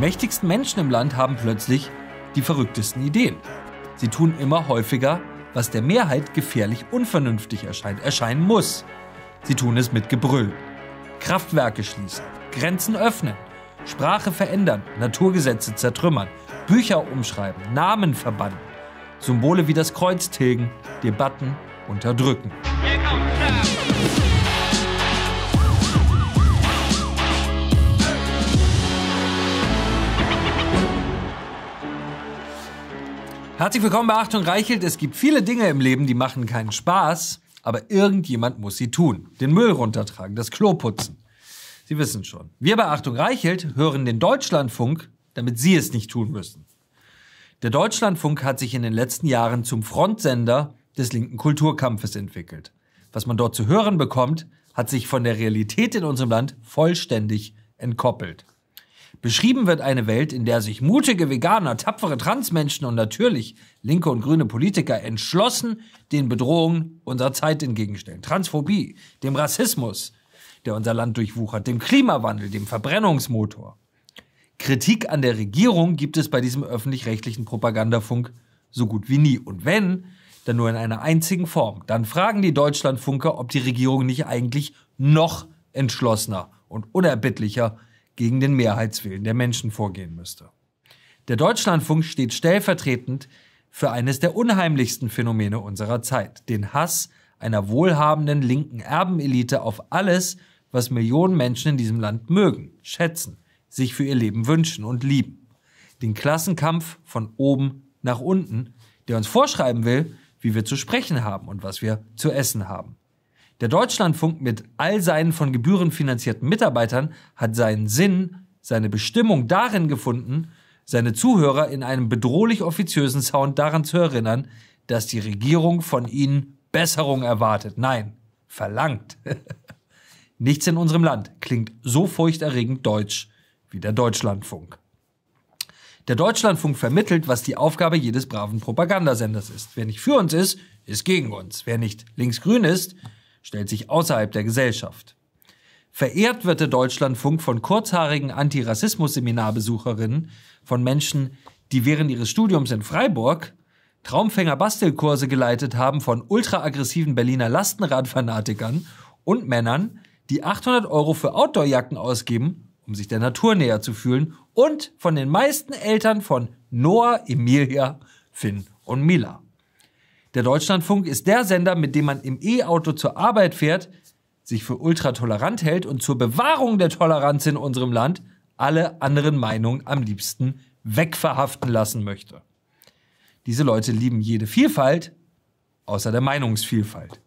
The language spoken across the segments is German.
mächtigsten Menschen im Land haben plötzlich die verrücktesten Ideen. Sie tun immer häufiger, was der Mehrheit gefährlich unvernünftig erscheint, erscheinen muss. Sie tun es mit Gebrüll. Kraftwerke schließen, Grenzen öffnen, Sprache verändern, Naturgesetze zertrümmern, Bücher umschreiben, Namen verbannen, Symbole wie das Kreuz tilgen, Debatten unterdrücken. Herzlich willkommen bei Achtung Reichelt. Es gibt viele Dinge im Leben, die machen keinen Spaß, aber irgendjemand muss sie tun. Den Müll runtertragen, das Klo putzen. Sie wissen schon. Wir bei Achtung Reichelt hören den Deutschlandfunk, damit Sie es nicht tun müssen. Der Deutschlandfunk hat sich in den letzten Jahren zum Frontsender des linken Kulturkampfes entwickelt. Was man dort zu hören bekommt, hat sich von der Realität in unserem Land vollständig entkoppelt. Beschrieben wird eine Welt, in der sich mutige Veganer, tapfere Transmenschen und natürlich linke und grüne Politiker entschlossen den Bedrohungen unserer Zeit entgegenstellen. Transphobie, dem Rassismus, der unser Land durchwuchert, dem Klimawandel, dem Verbrennungsmotor. Kritik an der Regierung gibt es bei diesem öffentlich-rechtlichen Propagandafunk so gut wie nie. Und wenn, dann nur in einer einzigen Form. Dann fragen die Deutschlandfunker, ob die Regierung nicht eigentlich noch entschlossener und unerbittlicher ist gegen den Mehrheitswillen der Menschen vorgehen müsste. Der Deutschlandfunk steht stellvertretend für eines der unheimlichsten Phänomene unserer Zeit, den Hass einer wohlhabenden linken Erbenelite auf alles, was Millionen Menschen in diesem Land mögen, schätzen, sich für ihr Leben wünschen und lieben. Den Klassenkampf von oben nach unten, der uns vorschreiben will, wie wir zu sprechen haben und was wir zu essen haben. Der Deutschlandfunk mit all seinen von Gebühren finanzierten Mitarbeitern hat seinen Sinn, seine Bestimmung darin gefunden, seine Zuhörer in einem bedrohlich offiziösen Sound daran zu erinnern, dass die Regierung von ihnen Besserung erwartet. Nein, verlangt. Nichts in unserem Land klingt so furchterregend deutsch wie der Deutschlandfunk. Der Deutschlandfunk vermittelt, was die Aufgabe jedes braven Propagandasenders ist. Wer nicht für uns ist, ist gegen uns. Wer nicht linksgrün ist, stellt sich außerhalb der Gesellschaft. Verehrt wird der Deutschlandfunk von kurzhaarigen Antirassismus-Seminarbesucherinnen, von Menschen, die während ihres Studiums in Freiburg Traumfänger Bastelkurse geleitet haben von ultraaggressiven Berliner Lastenradfanatikern und Männern, die 800 Euro für Outdoorjacken ausgeben, um sich der Natur näher zu fühlen und von den meisten Eltern von Noah, Emilia, Finn und Mila. Der Deutschlandfunk ist der Sender, mit dem man im E-Auto zur Arbeit fährt, sich für ultratolerant hält und zur Bewahrung der Toleranz in unserem Land alle anderen Meinungen am liebsten wegverhaften lassen möchte. Diese Leute lieben jede Vielfalt, außer der Meinungsvielfalt.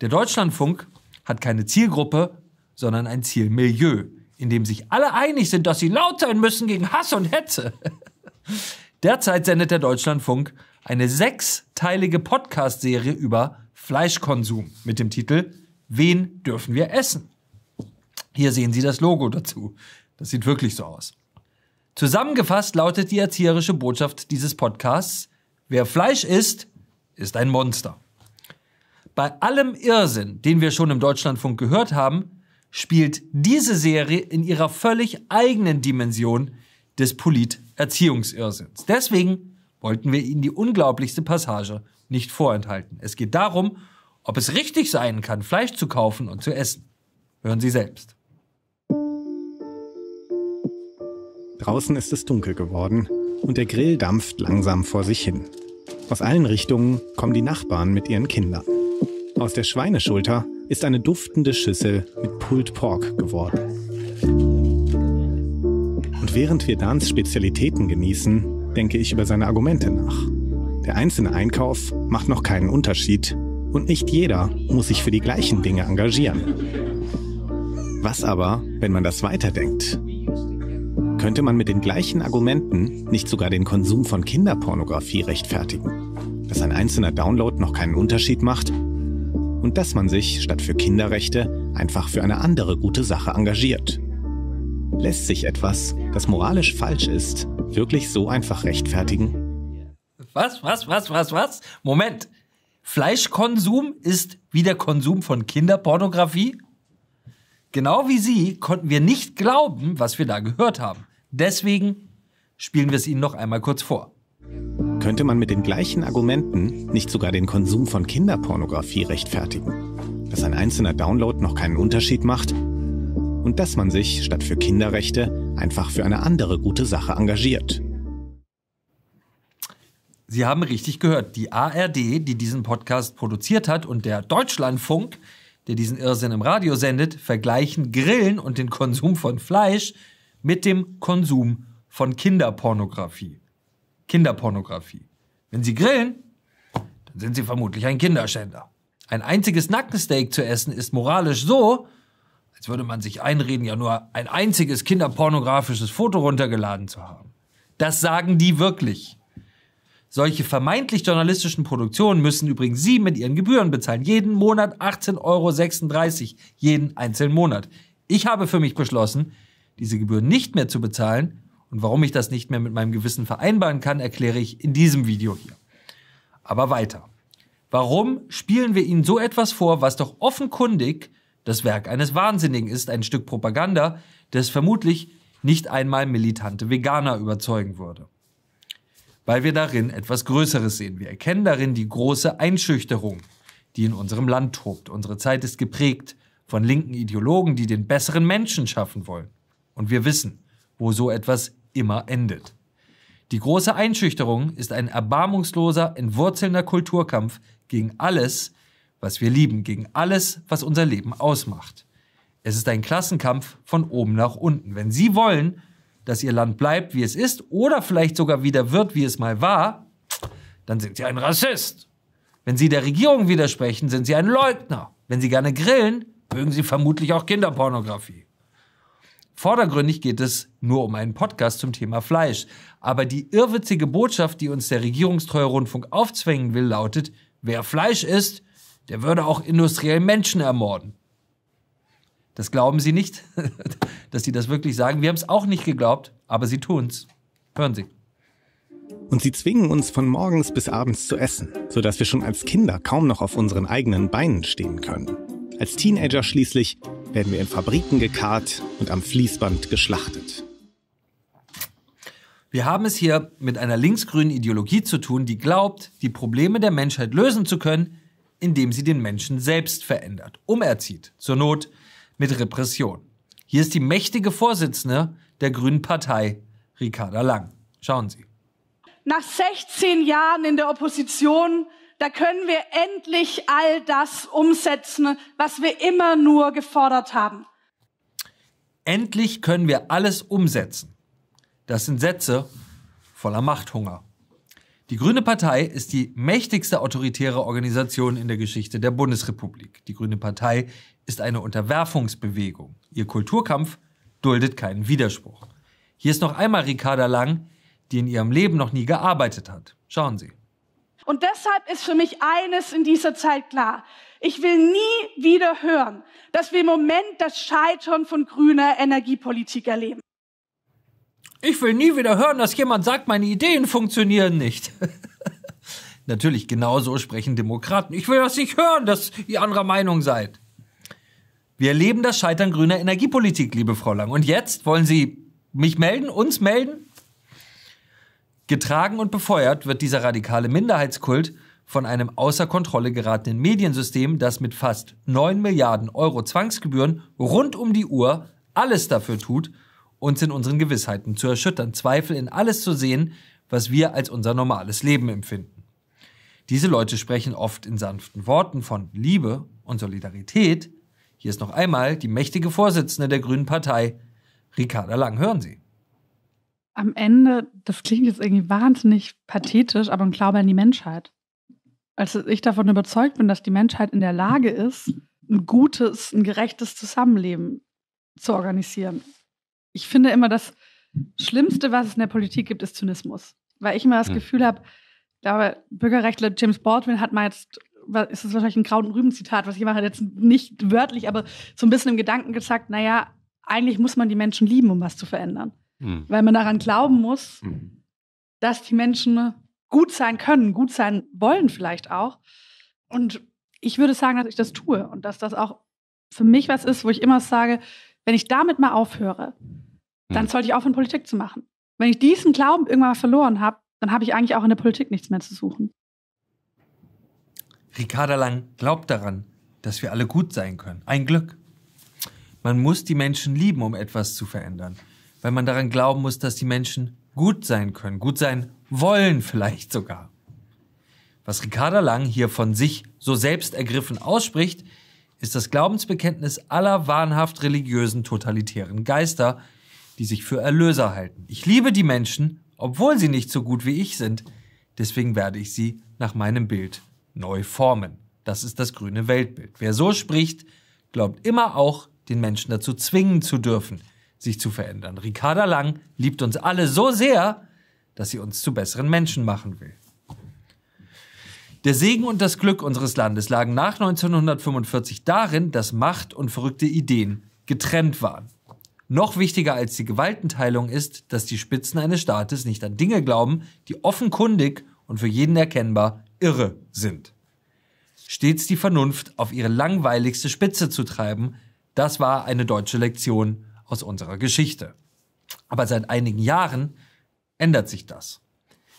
Der Deutschlandfunk hat keine Zielgruppe, sondern ein Zielmilieu, in dem sich alle einig sind, dass sie laut sein müssen gegen Hass und Hetze. Derzeit sendet der Deutschlandfunk eine sechsteilige Podcast-Serie über Fleischkonsum mit dem Titel Wen dürfen wir essen? Hier sehen Sie das Logo dazu. Das sieht wirklich so aus. Zusammengefasst lautet die erzieherische Botschaft dieses Podcasts, wer Fleisch isst, ist ein Monster. Bei allem Irrsinn, den wir schon im Deutschlandfunk gehört haben, spielt diese Serie in ihrer völlig eigenen Dimension des Polit-Erziehungsirrsinns. Deswegen wollten wir Ihnen die unglaublichste Passage nicht vorenthalten. Es geht darum, ob es richtig sein kann, Fleisch zu kaufen und zu essen. Hören Sie selbst. Draußen ist es dunkel geworden und der Grill dampft langsam vor sich hin. Aus allen Richtungen kommen die Nachbarn mit ihren Kindern. Aus der Schweineschulter ist eine duftende Schüssel mit Pulled Pork geworden. Und während wir Dans Spezialitäten genießen, denke ich über seine Argumente nach. Der einzelne Einkauf macht noch keinen Unterschied und nicht jeder muss sich für die gleichen Dinge engagieren. Was aber, wenn man das weiterdenkt? Könnte man mit den gleichen Argumenten nicht sogar den Konsum von Kinderpornografie rechtfertigen? Dass ein einzelner Download noch keinen Unterschied macht und dass man sich statt für Kinderrechte einfach für eine andere gute Sache engagiert? Lässt sich etwas, das moralisch falsch ist, wirklich so einfach rechtfertigen? Was, was, was, was, was? Moment. Fleischkonsum ist wie der Konsum von Kinderpornografie? Genau wie Sie konnten wir nicht glauben, was wir da gehört haben. Deswegen spielen wir es Ihnen noch einmal kurz vor. Könnte man mit den gleichen Argumenten nicht sogar den Konsum von Kinderpornografie rechtfertigen? Dass ein einzelner Download noch keinen Unterschied macht und dass man sich statt für Kinderrechte einfach für eine andere gute Sache engagiert. Sie haben richtig gehört, die ARD, die diesen Podcast produziert hat und der Deutschlandfunk, der diesen Irrsinn im Radio sendet, vergleichen Grillen und den Konsum von Fleisch mit dem Konsum von Kinderpornografie. Kinderpornografie. Wenn Sie grillen, dann sind Sie vermutlich ein Kinderschänder. Ein einziges Nackensteak zu essen ist moralisch so, als würde man sich einreden, ja nur ein einziges kinderpornografisches Foto runtergeladen zu haben. Das sagen die wirklich. Solche vermeintlich journalistischen Produktionen müssen übrigens Sie mit Ihren Gebühren bezahlen. Jeden Monat 18,36 Euro, jeden einzelnen Monat. Ich habe für mich beschlossen, diese Gebühren nicht mehr zu bezahlen. Und warum ich das nicht mehr mit meinem Gewissen vereinbaren kann, erkläre ich in diesem Video hier. Aber weiter. Warum spielen wir Ihnen so etwas vor, was doch offenkundig das Werk eines Wahnsinnigen ist, ein Stück Propaganda, das vermutlich nicht einmal militante Veganer überzeugen würde. Weil wir darin etwas Größeres sehen. Wir erkennen darin die große Einschüchterung, die in unserem Land tobt. Unsere Zeit ist geprägt von linken Ideologen, die den besseren Menschen schaffen wollen. Und wir wissen, wo so etwas immer endet. Die große Einschüchterung ist ein erbarmungsloser, entwurzelnder Kulturkampf gegen alles, was wir lieben, gegen alles, was unser Leben ausmacht. Es ist ein Klassenkampf von oben nach unten. Wenn Sie wollen, dass Ihr Land bleibt, wie es ist, oder vielleicht sogar wieder wird, wie es mal war, dann sind Sie ein Rassist. Wenn Sie der Regierung widersprechen, sind Sie ein Leugner. Wenn Sie gerne grillen, mögen Sie vermutlich auch Kinderpornografie. Vordergründig geht es nur um einen Podcast zum Thema Fleisch. Aber die irrwitzige Botschaft, die uns der regierungstreue Rundfunk aufzwängen will, lautet, wer Fleisch isst, der würde auch industriell Menschen ermorden. Das glauben Sie nicht, dass Sie das wirklich sagen. Wir haben es auch nicht geglaubt, aber Sie tun es. Hören Sie. Und sie zwingen uns von morgens bis abends zu essen, sodass wir schon als Kinder kaum noch auf unseren eigenen Beinen stehen können. Als Teenager schließlich werden wir in Fabriken gekarrt und am Fließband geschlachtet. Wir haben es hier mit einer linksgrünen Ideologie zu tun, die glaubt, die Probleme der Menschheit lösen zu können, indem sie den Menschen selbst verändert, umerzieht, zur Not mit Repression. Hier ist die mächtige Vorsitzende der Grünen Partei, Ricarda Lang. Schauen Sie. Nach 16 Jahren in der Opposition, da können wir endlich all das umsetzen, was wir immer nur gefordert haben. Endlich können wir alles umsetzen. Das sind Sätze voller Machthunger. Die Grüne Partei ist die mächtigste autoritäre Organisation in der Geschichte der Bundesrepublik. Die Grüne Partei ist eine Unterwerfungsbewegung. Ihr Kulturkampf duldet keinen Widerspruch. Hier ist noch einmal Ricarda Lang, die in ihrem Leben noch nie gearbeitet hat. Schauen Sie. Und deshalb ist für mich eines in dieser Zeit klar. Ich will nie wieder hören, dass wir im Moment das Scheitern von grüner Energiepolitik erleben. Ich will nie wieder hören, dass jemand sagt, meine Ideen funktionieren nicht. Natürlich, genauso sprechen Demokraten. Ich will das nicht hören, dass ihr anderer Meinung seid. Wir erleben das Scheitern grüner Energiepolitik, liebe Frau Lang. Und jetzt wollen Sie mich melden, uns melden? Getragen und befeuert wird dieser radikale Minderheitskult von einem außer Kontrolle geratenen Mediensystem, das mit fast 9 Milliarden Euro Zwangsgebühren rund um die Uhr alles dafür tut, uns in unseren Gewissheiten zu erschüttern, Zweifel in alles zu sehen, was wir als unser normales Leben empfinden. Diese Leute sprechen oft in sanften Worten von Liebe und Solidarität. Hier ist noch einmal die mächtige Vorsitzende der Grünen Partei, Ricarda Lang. Hören Sie. Am Ende, das klingt jetzt irgendwie wahnsinnig pathetisch, aber ein Glaube an die Menschheit. Als ich davon überzeugt bin, dass die Menschheit in der Lage ist, ein gutes, ein gerechtes Zusammenleben zu organisieren ich finde immer, das Schlimmste, was es in der Politik gibt, ist Zynismus. Weil ich immer das mhm. Gefühl habe, glaube, Bürgerrechtler James Baldwin hat mal jetzt, ist das wahrscheinlich ein grauen und Rüben-Zitat, was ich mache, jetzt nicht wörtlich, aber so ein bisschen im Gedanken gesagt, naja, eigentlich muss man die Menschen lieben, um was zu verändern. Mhm. Weil man daran glauben muss, mhm. dass die Menschen gut sein können, gut sein wollen vielleicht auch. Und ich würde sagen, dass ich das tue und dass das auch für mich was ist, wo ich immer sage, wenn ich damit mal aufhöre, dann hm. sollte ich aufhören, Politik zu machen. Wenn ich diesen Glauben irgendwann mal verloren habe, dann habe ich eigentlich auch in der Politik nichts mehr zu suchen. Ricarda Lang glaubt daran, dass wir alle gut sein können. Ein Glück. Man muss die Menschen lieben, um etwas zu verändern, weil man daran glauben muss, dass die Menschen gut sein können, gut sein wollen vielleicht sogar. Was Ricarda Lang hier von sich so selbst ergriffen ausspricht, ist das Glaubensbekenntnis aller wahnhaft religiösen totalitären Geister, die sich für Erlöser halten. Ich liebe die Menschen, obwohl sie nicht so gut wie ich sind. Deswegen werde ich sie nach meinem Bild neu formen. Das ist das grüne Weltbild. Wer so spricht, glaubt immer auch, den Menschen dazu zwingen zu dürfen, sich zu verändern. Ricarda Lang liebt uns alle so sehr, dass sie uns zu besseren Menschen machen will. Der Segen und das Glück unseres Landes lagen nach 1945 darin, dass Macht und verrückte Ideen getrennt waren. Noch wichtiger als die Gewaltenteilung ist, dass die Spitzen eines Staates nicht an Dinge glauben, die offenkundig und für jeden erkennbar irre sind. Stets die Vernunft auf ihre langweiligste Spitze zu treiben, das war eine deutsche Lektion aus unserer Geschichte. Aber seit einigen Jahren ändert sich das.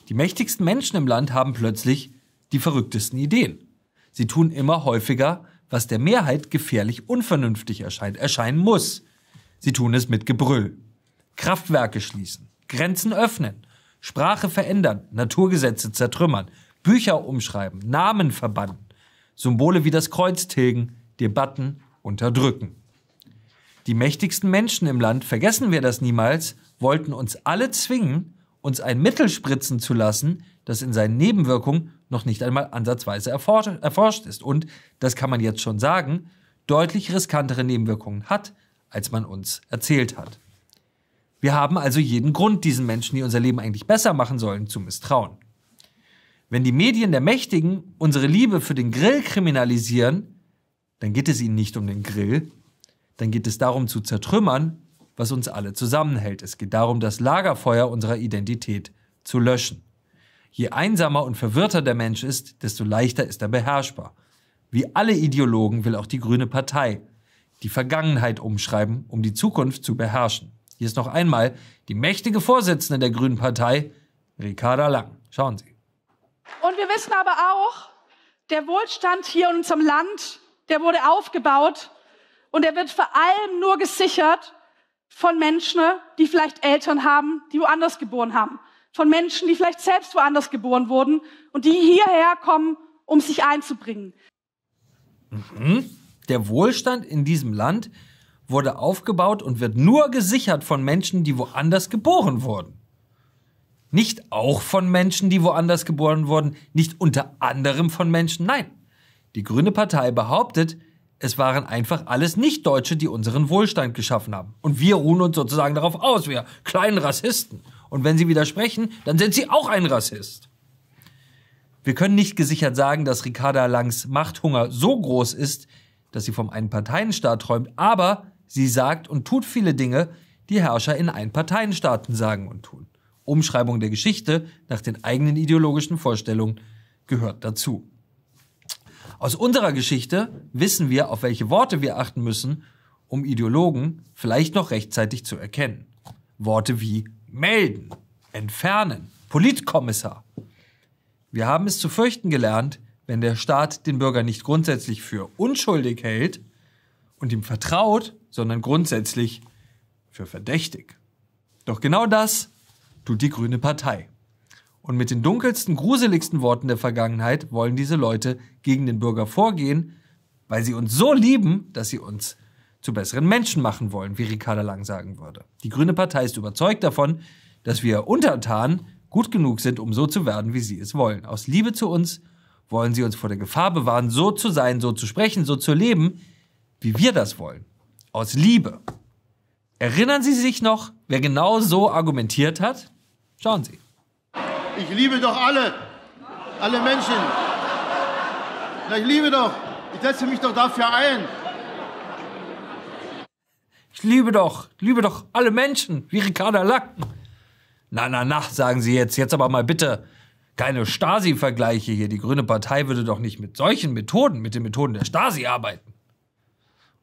Die mächtigsten Menschen im Land haben plötzlich die verrücktesten Ideen. Sie tun immer häufiger, was der Mehrheit gefährlich unvernünftig erscheint, erscheinen muss. Sie tun es mit Gebrüll. Kraftwerke schließen, Grenzen öffnen, Sprache verändern, Naturgesetze zertrümmern, Bücher umschreiben, Namen verbannen, Symbole wie das Kreuz tilgen, Debatten unterdrücken. Die mächtigsten Menschen im Land, vergessen wir das niemals, wollten uns alle zwingen, uns ein Mittel spritzen zu lassen, das in seinen Nebenwirkungen noch nicht einmal ansatzweise erforscht ist und, das kann man jetzt schon sagen, deutlich riskantere Nebenwirkungen hat als man uns erzählt hat. Wir haben also jeden Grund, diesen Menschen, die unser Leben eigentlich besser machen sollen, zu misstrauen. Wenn die Medien der Mächtigen unsere Liebe für den Grill kriminalisieren, dann geht es ihnen nicht um den Grill, dann geht es darum zu zertrümmern, was uns alle zusammenhält. Es geht darum, das Lagerfeuer unserer Identität zu löschen. Je einsamer und verwirrter der Mensch ist, desto leichter ist er beherrschbar. Wie alle Ideologen will auch die Grüne Partei die Vergangenheit umschreiben, um die Zukunft zu beherrschen. Hier ist noch einmal die mächtige Vorsitzende der Grünen Partei, Ricarda Lang. Schauen Sie. Und wir wissen aber auch, der Wohlstand hier in unserem Land, der wurde aufgebaut und er wird vor allem nur gesichert von Menschen, die vielleicht Eltern haben, die woanders geboren haben, von Menschen, die vielleicht selbst woanders geboren wurden und die hierher kommen, um sich einzubringen. Mhm. Der Wohlstand in diesem Land wurde aufgebaut und wird nur gesichert von Menschen, die woanders geboren wurden. Nicht auch von Menschen, die woanders geboren wurden, nicht unter anderem von Menschen, nein. Die Grüne Partei behauptet, es waren einfach alles Nicht-Deutsche, die unseren Wohlstand geschaffen haben. Und wir ruhen uns sozusagen darauf aus, wir kleinen Rassisten. Und wenn sie widersprechen, dann sind sie auch ein Rassist. Wir können nicht gesichert sagen, dass Ricarda Langs Machthunger so groß ist, dass sie vom Einparteienstaat träumt, aber sie sagt und tut viele Dinge, die Herrscher in Einparteienstaaten sagen und tun. Umschreibung der Geschichte nach den eigenen ideologischen Vorstellungen gehört dazu. Aus unserer Geschichte wissen wir, auf welche Worte wir achten müssen, um Ideologen vielleicht noch rechtzeitig zu erkennen. Worte wie melden, entfernen, Politkommissar. Wir haben es zu fürchten gelernt, wenn der Staat den Bürger nicht grundsätzlich für unschuldig hält und ihm vertraut, sondern grundsätzlich für verdächtig. Doch genau das tut die Grüne Partei. Und mit den dunkelsten, gruseligsten Worten der Vergangenheit wollen diese Leute gegen den Bürger vorgehen, weil sie uns so lieben, dass sie uns zu besseren Menschen machen wollen, wie Ricarda Lang sagen würde. Die Grüne Partei ist überzeugt davon, dass wir untertan gut genug sind, um so zu werden, wie sie es wollen. Aus Liebe zu uns wollen sie uns vor der Gefahr bewahren, so zu sein, so zu sprechen, so zu leben, wie wir das wollen. Aus Liebe. Erinnern Sie sich noch, wer genau so argumentiert hat? Schauen Sie. Ich liebe doch alle. Alle Menschen. Ich liebe doch. Ich setze mich doch dafür ein. Ich liebe doch, liebe doch alle Menschen, wie Ricarda Lacken. Na, na, na, sagen Sie jetzt, jetzt aber mal bitte keine Stasi-Vergleiche hier. Die Grüne Partei würde doch nicht mit solchen Methoden, mit den Methoden der Stasi arbeiten.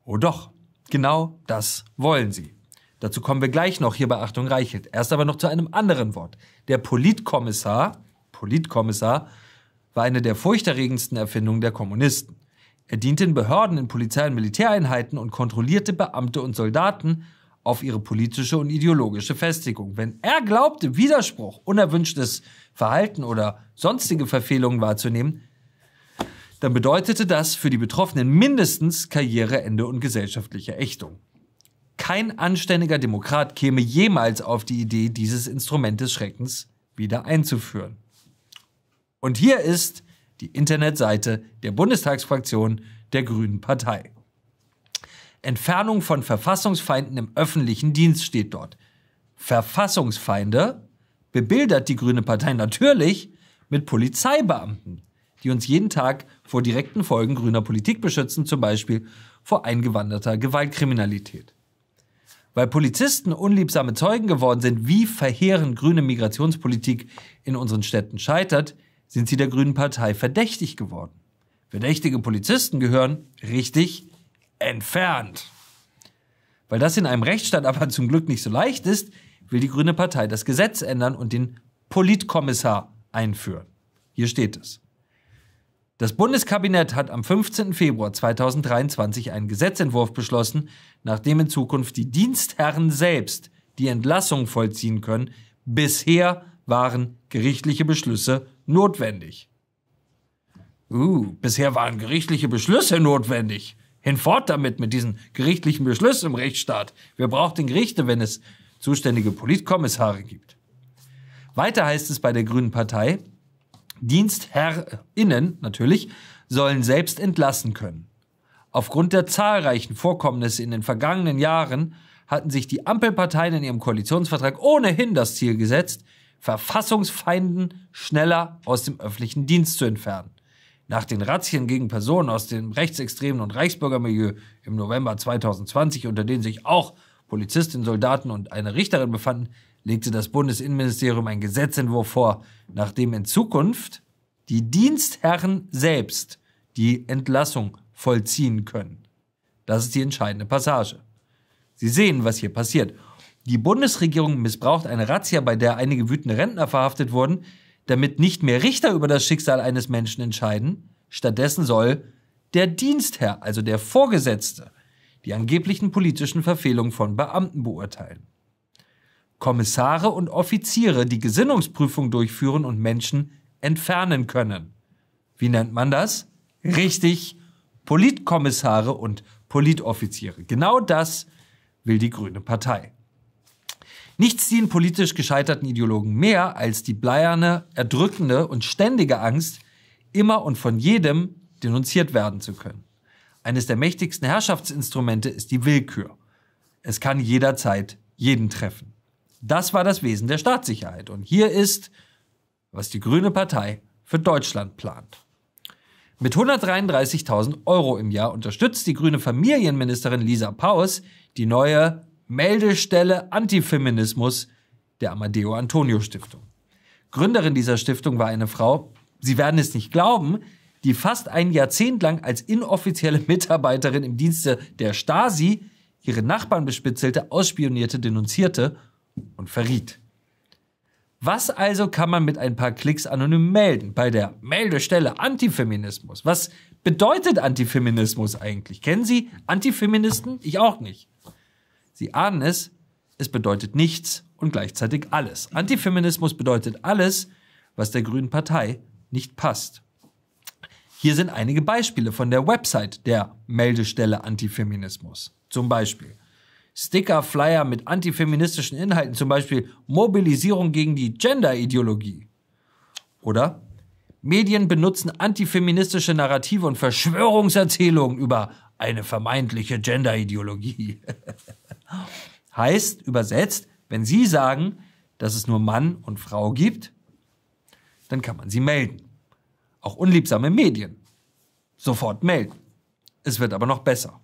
Oh doch, genau das wollen sie. Dazu kommen wir gleich noch hier bei Achtung Reichelt. Erst aber noch zu einem anderen Wort. Der Politkommissar, Politkommissar war eine der furchterregendsten Erfindungen der Kommunisten. Er diente in Behörden, in Polizei- und Militäreinheiten und kontrollierte Beamte und Soldaten auf ihre politische und ideologische Festigung. Wenn er glaubte, Widerspruch, unerwünschtes Verhalten oder sonstige Verfehlungen wahrzunehmen, dann bedeutete das für die Betroffenen mindestens Karriereende und gesellschaftliche Ächtung. Kein anständiger Demokrat käme jemals auf die Idee, dieses Instrument des Schreckens wieder einzuführen. Und hier ist die Internetseite der Bundestagsfraktion der Grünen Partei. Entfernung von Verfassungsfeinden im öffentlichen Dienst steht dort. Verfassungsfeinde bebildert die Grüne Partei natürlich mit Polizeibeamten, die uns jeden Tag vor direkten Folgen grüner Politik beschützen, zum Beispiel vor eingewanderter Gewaltkriminalität. Weil Polizisten unliebsame Zeugen geworden sind, wie verheerend grüne Migrationspolitik in unseren Städten scheitert, sind sie der Grünen Partei verdächtig geworden. Verdächtige Polizisten gehören, richtig, entfernt. Weil das in einem Rechtsstaat aber zum Glück nicht so leicht ist, will die Grüne Partei das Gesetz ändern und den Politkommissar einführen. Hier steht es. Das Bundeskabinett hat am 15. Februar 2023 einen Gesetzentwurf beschlossen, nachdem in Zukunft die Dienstherren selbst die Entlassung vollziehen können. Bisher waren gerichtliche Beschlüsse notwendig. Uh, bisher waren gerichtliche Beschlüsse notwendig. Hinfort damit, mit diesen gerichtlichen Beschlüssen im Rechtsstaat. Wer braucht brauchen Gerichte, wenn es zuständige Politkommissare gibt. Weiter heißt es bei der Grünen Partei, DienstherrInnen natürlich sollen selbst entlassen können. Aufgrund der zahlreichen Vorkommnisse in den vergangenen Jahren hatten sich die Ampelparteien in ihrem Koalitionsvertrag ohnehin das Ziel gesetzt, Verfassungsfeinden schneller aus dem öffentlichen Dienst zu entfernen. Nach den Razzien gegen Personen aus dem rechtsextremen und Reichsbürgermilieu im November 2020, unter denen sich auch Polizistinnen, Soldaten und eine Richterin befanden, legte das Bundesinnenministerium einen Gesetzentwurf vor, nach dem in Zukunft die Dienstherren selbst die Entlassung vollziehen können. Das ist die entscheidende Passage. Sie sehen, was hier passiert. Die Bundesregierung missbraucht eine Razzia, bei der einige wütende Rentner verhaftet wurden, damit nicht mehr Richter über das Schicksal eines Menschen entscheiden. Stattdessen soll der Dienstherr, also der Vorgesetzte, die angeblichen politischen Verfehlungen von Beamten beurteilen. Kommissare und Offiziere, die Gesinnungsprüfung durchführen und Menschen entfernen können. Wie nennt man das? Richtig, Politkommissare und Politoffiziere. Genau das will die Grüne Partei. Nichts dienen politisch gescheiterten Ideologen mehr als die bleierne, erdrückende und ständige Angst, immer und von jedem denunziert werden zu können. Eines der mächtigsten Herrschaftsinstrumente ist die Willkür. Es kann jederzeit jeden treffen. Das war das Wesen der Staatssicherheit. Und hier ist, was die Grüne Partei für Deutschland plant. Mit 133.000 Euro im Jahr unterstützt die grüne Familienministerin Lisa Paus die neue Meldestelle Antifeminismus der Amadeo Antonio Stiftung. Gründerin dieser Stiftung war eine Frau, Sie werden es nicht glauben, die fast ein Jahrzehnt lang als inoffizielle Mitarbeiterin im Dienste der Stasi ihre Nachbarn bespitzelte, ausspionierte, denunzierte und verriet. Was also kann man mit ein paar Klicks anonym melden bei der Meldestelle Antifeminismus? Was bedeutet Antifeminismus eigentlich? Kennen Sie Antifeministen? Ich auch nicht. Sie ahnen es, es bedeutet nichts und gleichzeitig alles. Antifeminismus bedeutet alles, was der Grünen Partei nicht passt. Hier sind einige Beispiele von der Website der Meldestelle Antifeminismus. Zum Beispiel Sticker, Flyer mit antifeministischen Inhalten, zum Beispiel Mobilisierung gegen die Gender-Ideologie. Oder Medien benutzen antifeministische Narrative und Verschwörungserzählungen über eine vermeintliche Gender-Ideologie. Heißt übersetzt, wenn Sie sagen, dass es nur Mann und Frau gibt, dann kann man sie melden. Auch unliebsame Medien. Sofort melden. Es wird aber noch besser.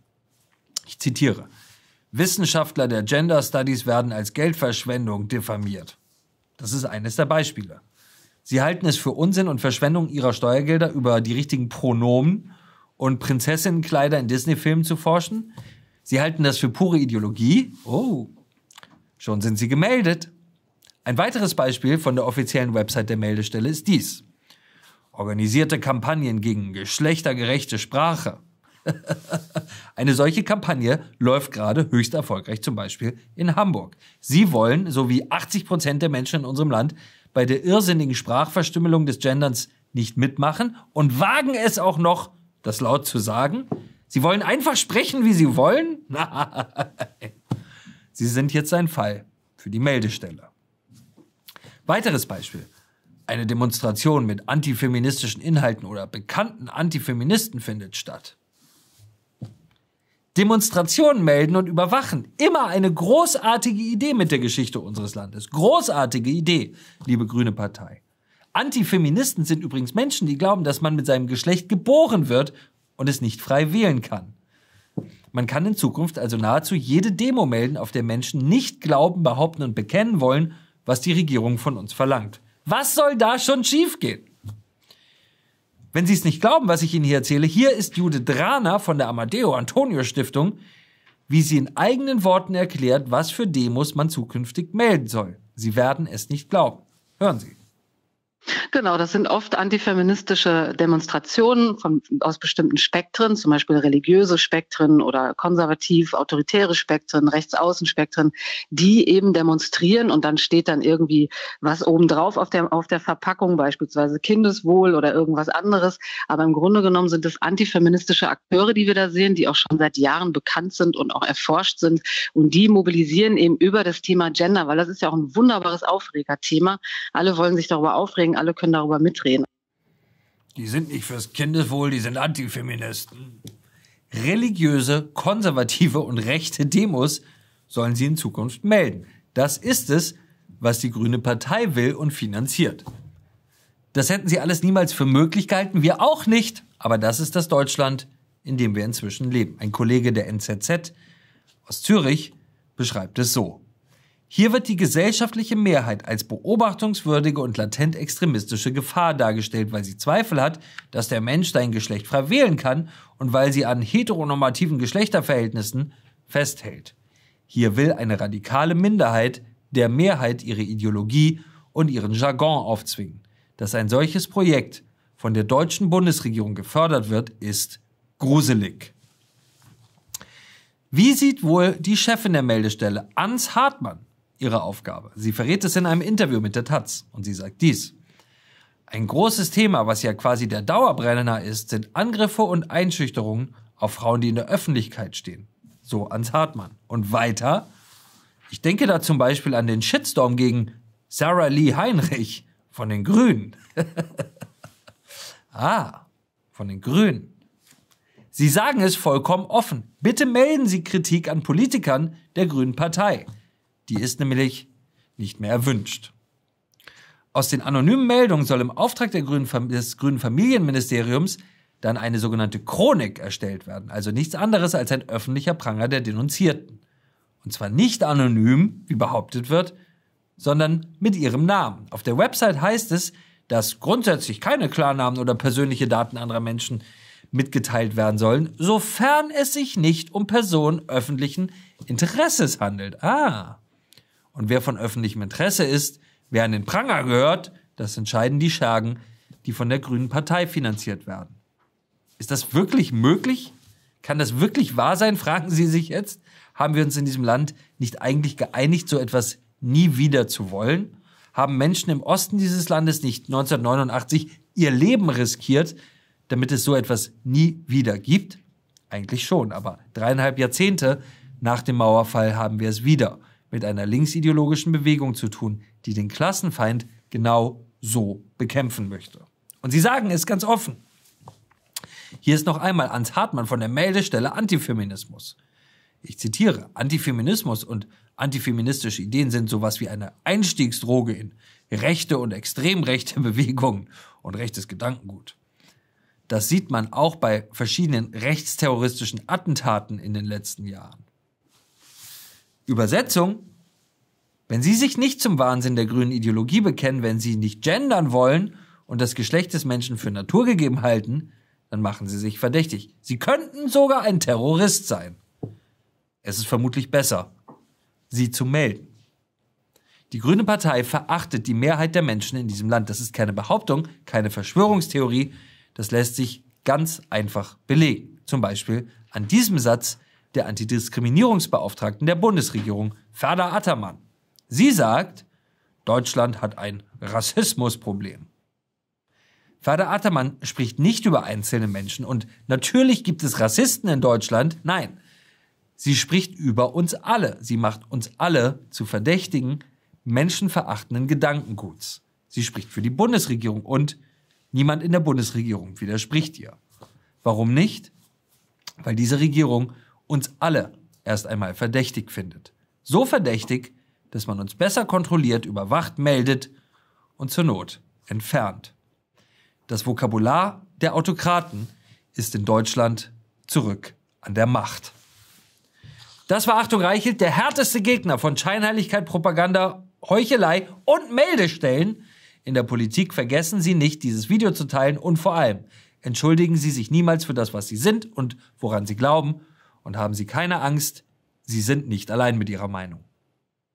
Ich zitiere. Wissenschaftler der Gender Studies werden als Geldverschwendung diffamiert. Das ist eines der Beispiele. Sie halten es für Unsinn und Verschwendung ihrer Steuergelder über die richtigen Pronomen und Prinzessinnenkleider in Disney-Filmen zu forschen, Sie halten das für pure Ideologie. Oh, schon sind sie gemeldet. Ein weiteres Beispiel von der offiziellen Website der Meldestelle ist dies. Organisierte Kampagnen gegen geschlechtergerechte Sprache. Eine solche Kampagne läuft gerade höchst erfolgreich, zum Beispiel in Hamburg. Sie wollen, so wie 80 Prozent der Menschen in unserem Land, bei der irrsinnigen Sprachverstümmelung des Genderns nicht mitmachen und wagen es auch noch, das laut zu sagen, Sie wollen einfach sprechen, wie Sie wollen? Sie sind jetzt ein Fall für die Meldestelle. Weiteres Beispiel. Eine Demonstration mit antifeministischen Inhalten oder bekannten Antifeministen findet statt. Demonstrationen melden und überwachen. Immer eine großartige Idee mit der Geschichte unseres Landes. Großartige Idee, liebe Grüne Partei. Antifeministen sind übrigens Menschen, die glauben, dass man mit seinem Geschlecht geboren wird und es nicht frei wählen kann. Man kann in Zukunft also nahezu jede Demo melden, auf der Menschen nicht glauben, behaupten und bekennen wollen, was die Regierung von uns verlangt. Was soll da schon schiefgehen? Wenn Sie es nicht glauben, was ich Ihnen hier erzähle, hier ist Jude Drana von der Amadeo Antonio Stiftung, wie sie in eigenen Worten erklärt, was für Demos man zukünftig melden soll. Sie werden es nicht glauben. Hören Sie. Genau, das sind oft antifeministische Demonstrationen von, aus bestimmten Spektren, zum Beispiel religiöse Spektren oder konservativ, autoritäre Spektren, Rechtsaußenspektren, die eben demonstrieren und dann steht dann irgendwie was obendrauf auf der, auf der Verpackung, beispielsweise Kindeswohl oder irgendwas anderes. Aber im Grunde genommen sind es antifeministische Akteure, die wir da sehen, die auch schon seit Jahren bekannt sind und auch erforscht sind. Und die mobilisieren eben über das Thema Gender, weil das ist ja auch ein wunderbares Aufregerthema. Alle wollen sich darüber aufregen, alle können darüber mitreden. Die sind nicht fürs Kindeswohl, die sind Antifeministen. Religiöse, konservative und rechte Demos sollen sie in Zukunft melden. Das ist es, was die Grüne Partei will und finanziert. Das hätten sie alles niemals für möglich gehalten, wir auch nicht. Aber das ist das Deutschland, in dem wir inzwischen leben. Ein Kollege der NZZ aus Zürich beschreibt es so. Hier wird die gesellschaftliche Mehrheit als beobachtungswürdige und latent extremistische Gefahr dargestellt, weil sie Zweifel hat, dass der Mensch sein Geschlecht frei wählen kann und weil sie an heteronormativen Geschlechterverhältnissen festhält. Hier will eine radikale Minderheit der Mehrheit ihre Ideologie und ihren Jargon aufzwingen. Dass ein solches Projekt von der deutschen Bundesregierung gefördert wird, ist gruselig. Wie sieht wohl die Chefin der Meldestelle, Ans Hartmann, ihre Aufgabe. Sie verrät es in einem Interview mit der Taz und sie sagt dies. Ein großes Thema, was ja quasi der Dauerbrenner ist, sind Angriffe und Einschüchterungen auf Frauen, die in der Öffentlichkeit stehen. So ans Hartmann. Und weiter. Ich denke da zum Beispiel an den Shitstorm gegen Sarah Lee Heinrich von den Grünen. ah, von den Grünen. Sie sagen es vollkommen offen. Bitte melden Sie Kritik an Politikern der Grünen Partei. Die ist nämlich nicht mehr erwünscht. Aus den anonymen Meldungen soll im Auftrag grünen des grünen Familienministeriums dann eine sogenannte Chronik erstellt werden, also nichts anderes als ein öffentlicher Pranger der Denunzierten. Und zwar nicht anonym, wie behauptet wird, sondern mit ihrem Namen. Auf der Website heißt es, dass grundsätzlich keine Klarnamen oder persönliche Daten anderer Menschen mitgeteilt werden sollen, sofern es sich nicht um Personen öffentlichen Interesses handelt. Ah. Und wer von öffentlichem Interesse ist, wer an den Pranger gehört, das entscheiden die Schergen, die von der Grünen Partei finanziert werden. Ist das wirklich möglich? Kann das wirklich wahr sein, fragen Sie sich jetzt? Haben wir uns in diesem Land nicht eigentlich geeinigt, so etwas nie wieder zu wollen? Haben Menschen im Osten dieses Landes nicht 1989 ihr Leben riskiert, damit es so etwas nie wieder gibt? Eigentlich schon, aber dreieinhalb Jahrzehnte nach dem Mauerfall haben wir es wieder mit einer linksideologischen Bewegung zu tun, die den Klassenfeind genau so bekämpfen möchte. Und sie sagen es ganz offen. Hier ist noch einmal Hans Hartmann von der Meldestelle Antifeminismus. Ich zitiere, Antifeminismus und antifeministische Ideen sind sowas wie eine Einstiegsdroge in rechte und extrem rechte Bewegungen und rechtes Gedankengut. Das sieht man auch bei verschiedenen rechtsterroristischen Attentaten in den letzten Jahren. Übersetzung, wenn Sie sich nicht zum Wahnsinn der grünen Ideologie bekennen, wenn Sie nicht gendern wollen und das Geschlecht des Menschen für naturgegeben halten, dann machen Sie sich verdächtig. Sie könnten sogar ein Terrorist sein. Es ist vermutlich besser, Sie zu melden. Die Grüne Partei verachtet die Mehrheit der Menschen in diesem Land. Das ist keine Behauptung, keine Verschwörungstheorie. Das lässt sich ganz einfach belegen. Zum Beispiel an diesem Satz, der Antidiskriminierungsbeauftragten der Bundesregierung, Ferda Attermann. Sie sagt, Deutschland hat ein Rassismusproblem. Ferda Attermann spricht nicht über einzelne Menschen und natürlich gibt es Rassisten in Deutschland, nein. Sie spricht über uns alle. Sie macht uns alle zu Verdächtigen menschenverachtenden Gedankenguts. Sie spricht für die Bundesregierung und niemand in der Bundesregierung widerspricht ihr. Warum nicht? Weil diese Regierung uns alle erst einmal verdächtig findet. So verdächtig, dass man uns besser kontrolliert, überwacht, meldet und zur Not entfernt. Das Vokabular der Autokraten ist in Deutschland zurück an der Macht. Das war Achtung Reichelt, der härteste Gegner von Scheinheiligkeit, Propaganda, Heuchelei und Meldestellen. In der Politik vergessen Sie nicht, dieses Video zu teilen und vor allem entschuldigen Sie sich niemals für das, was Sie sind und woran Sie glauben und haben Sie keine Angst, Sie sind nicht allein mit Ihrer Meinung.